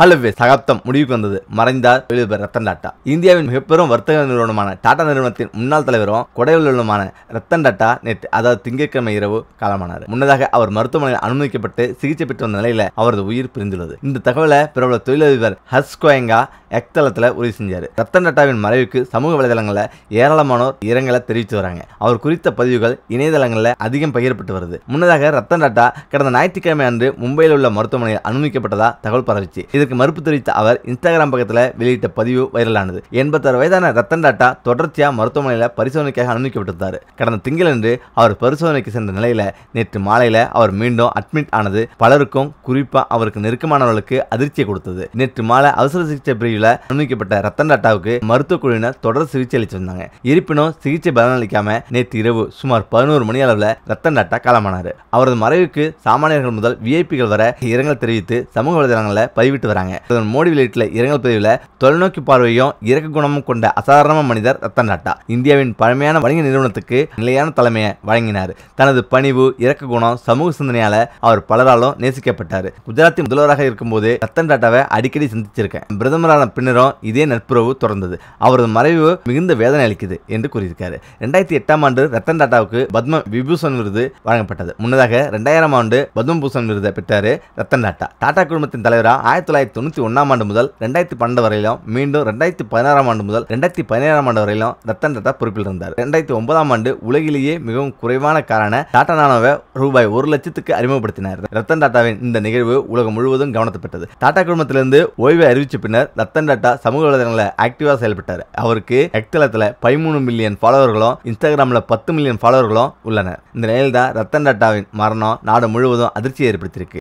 ஹலவே சகாப்தம் முடிவுக்கு வந்தது மறைந்தார் வெளிபெற ரத்தன் டாட்டா இந்தியாவின் மிகப்பெரும் வர்த்தக நிறுவனமான டாடா நிறுவனத்தின் முன்னாள் தலைவரும் கொடையுள்ளமான ரத்தன் டாட்டா நேற்று அதாவது திங்கட்கிழமை இரவு காலமானார் முன்னதாக அவர் மருத்துவமனையில் அனுமதிக்கப்பட்டு சிகிச்சை பெற்று வந்த நிலையில அவரது உயிர் பிரிந்துள்ளது இந்த தகவலை பிரபல தொழிலதிபர் ஹர்ஷ் கோயங்கா எக்தளத்தில் உறுதி செஞ்சார் ரத்தன் டாட்டாவின் மறைவுக்கு சமூக வலைதளங்களில் ஏராளமானோர் இரங்கலை தெரிவித்து வராங்க அவர் குறித்த பதிவுகள் இணையதளங்களில் அதிகம் பகிரப்பட்டு வருது முன்னதாக ரத்தன் டாட்டா கடந்த ஞாயிற்றுக்கிழமை அன்று மும்பையில் உள்ள மருத்துவமனையில் அனுமதிக்கப்பட்டதா தகவல் பரவிச்சு இது இதற்கு மறுப்பு தெரிவித்த அவர் இன்ஸ்டாகிராம் பக்கத்தில் வெளியிட்ட பதிவு வைரலானது எண்பத்தாறு வயதான ரத்தன் டாட்டா தொடர்ச்சியாக மருத்துவமனையில் பரிசோதனைக்காக அனுமதிக்கப்பட்டிருந்தார் கடந்த திங்களன்று அவர் பரிசோதனைக்கு சென்ற நிலையில் நேற்று மாலையில் அவர் மீண்டும் அட்மிட் ஆனது பலருக்கும் குறிப்பாக அவருக்கு நெருக்கமானவர்களுக்கு அதிர்ச்சியை கொடுத்தது நேற்று மாலை அவசர சிகிச்சை பிரிவில் அனுமதிக்கப்பட்ட ரத்தன் டாட்டாவுக்கு மருத்துவ குழுவினர் தொடர் சிகிச்சை அளித்து வந்தாங்க இருப்பினும் சிகிச்சை பலனளிக்காம நேற்று இரவு சுமார் பதினோரு மணி அளவில் ரத்தன் டாட்டா காலமானார் அவரது மறைவுக்கு சாமானியர்கள் முதல் விஐபிகள் வர இரங்கல் தெரிவித்து சமூக வலைதளங்களில் பதிவிட்டு வராங்க மோடி வெளியீட்டில் இரங்கல் பதிவுல தொலைநோக்கி பார்வையும் இறக்க குணமும் கொண்ட அசாதாரண மனிதர் ரத்தன் டாட்டா இந்தியாவின் பழமையான வணிக நிறுவனத்துக்கு நிலையான தலைமையை வழங்கினார் தனது பணிவு இறக்க குணம் சமூக சிந்தனையால அவர் பலராலும் நேசிக்கப்பட்டார் குஜராத்தி முதல்வராக இருக்கும்போது ரத்தன் டாட்டாவை அடிக்கடி சந்திச்சிருக்கேன் பிரதமரான பின்னரும் இதே நட்புறவு தொடர்ந்தது அவரது மறைவு மிகுந்த வேதனை அளிக்குது என்று கூறியிருக்காரு ரெண்டாயிரத்தி எட்டாம் ஆண்டு ரத்தன் டாட்டாவுக்கு பத்ம விபூஷன் விருது வழங்கப்பட்டது முன்னதாக ரெண்டாயிரம் ஆண்டு பத்மபூஷன் விருதை பெற்றார் ரத்தன் டாட்டா டாடா குடும்பத்தின் தலைவராக ஆயிரத்தி தொள்ளாயிரத்தி தொள்ளாயிரத்தி தொண்ணூற்றி ஒன்றாம் ஆண்டு முதல் ரெண்டாயிரத்தி பன்னெண்டு வரையிலும் மீண்டும் ரெண்டாயிரத்தி பதினாறாம் ஆண்டு முதல் ரெண்டாயிரத்தி பதினேழாம் ஆண்டு வரையிலும் ரத்தன் டாடா பொறுப்பில் இருந்தார் ரெண்டாயிரத்தி ஒன்பதாம் ஆண்டு உலகிலேயே மிகவும் குறைவான காரண டாடா நானோவை ரூபாய் ஒரு லட்சத்துக்கு அறிமுகப்படுத்தினார் ரத்தன் டாட்டாவின் இந்த நிகழ்வு உலகம் முழுவதும் கவனத்தப்பட்டது பெற்றது டாடா குடும்பத்திலிருந்து ஓய்வை அறிவித்த பின்னர் ரத்தன் டாட்டா சமூக வலைதளங்களில் ஆக்டிவாக செயல்பட்டார் அவருக்கு எக்தளத்தில் பதிமூணு மில்லியன் ஃபாலோவர்களும் இன்ஸ்டாகிராமில் பத்து மில்லியன் ஃபாலோவர்களும் உள்ளனர் இந்த நிலையில் தான் ரத்தன் டாட்டாவின் மரணம் நாடு முழுவதும் அதிர்ச்சியை ஏற்படுத்தியிருக்கு